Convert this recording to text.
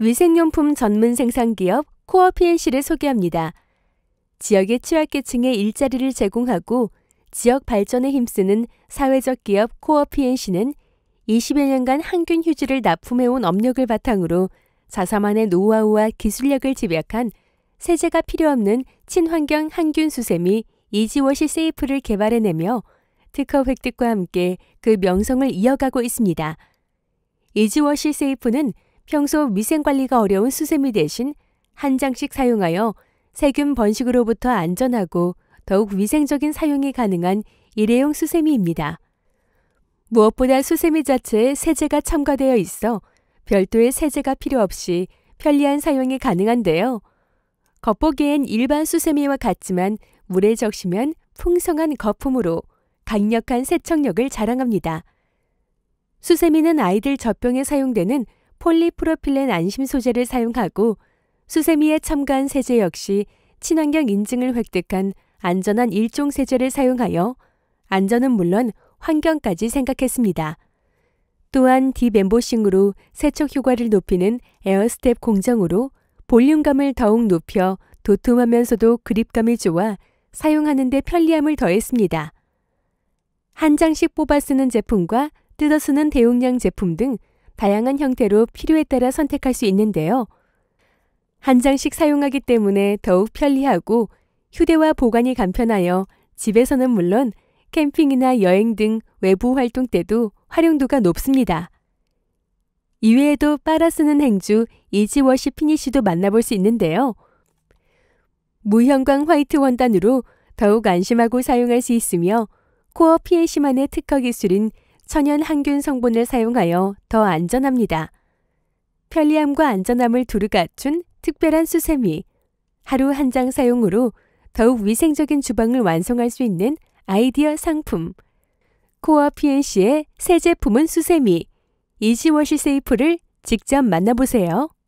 위생용품 전문 생산기업 코어 PNC를 소개합니다. 지역의 취약계층에 일자리를 제공하고 지역 발전에 힘쓰는 사회적 기업 코어 PNC는 21 년간 항균 휴지를 납품해온 업력을 바탕으로 자사만의 노하우와 기술력을 집약한 세제가 필요 없는 친환경 항균 수세미 이지워시 세이프를 개발해내며 특허 획득과 함께 그 명성을 이어가고 있습니다. 이지워시 세이프는 평소 위생관리가 어려운 수세미 대신 한 장씩 사용하여 세균 번식으로부터 안전하고 더욱 위생적인 사용이 가능한 일회용 수세미입니다. 무엇보다 수세미 자체에 세제가 첨가되어 있어 별도의 세제가 필요 없이 편리한 사용이 가능한데요. 겉보기엔 일반 수세미와 같지만 물에 적시면 풍성한 거품으로 강력한 세척력을 자랑합니다. 수세미는 아이들 젖병에 사용되는 폴리프로필렌 안심 소재를 사용하고 수세미에 첨가한 세제 역시 친환경 인증을 획득한 안전한 일종 세제를 사용하여 안전은 물론 환경까지 생각했습니다. 또한 디멤보싱으로 세척 효과를 높이는 에어스텝 공정으로 볼륨감을 더욱 높여 도톰하면서도 그립감이 좋아 사용하는데 편리함을 더했습니다. 한 장씩 뽑아 쓰는 제품과 뜯어 쓰는 대용량 제품 등 다양한 형태로 필요에 따라 선택할 수 있는데요. 한 장씩 사용하기 때문에 더욱 편리하고 휴대와 보관이 간편하여 집에서는 물론 캠핑이나 여행 등 외부 활동 때도 활용도가 높습니다. 이외에도 빨아 쓰는 행주 이지워시 피니쉬도 만나볼 수 있는데요. 무형광 화이트 원단으로 더욱 안심하고 사용할 수 있으며 코어 PLC만의 특허 기술인 천연 항균 성분을 사용하여 더 안전합니다. 편리함과 안전함을 두루 갖춘 특별한 수세미. 하루 한 장 사용으로 더욱 위생적인 주방을 완성할 수 있는 아이디어 상품. 코어 PNC의 새 제품은 수세미. 이지워시 세이프를 직접 만나보세요.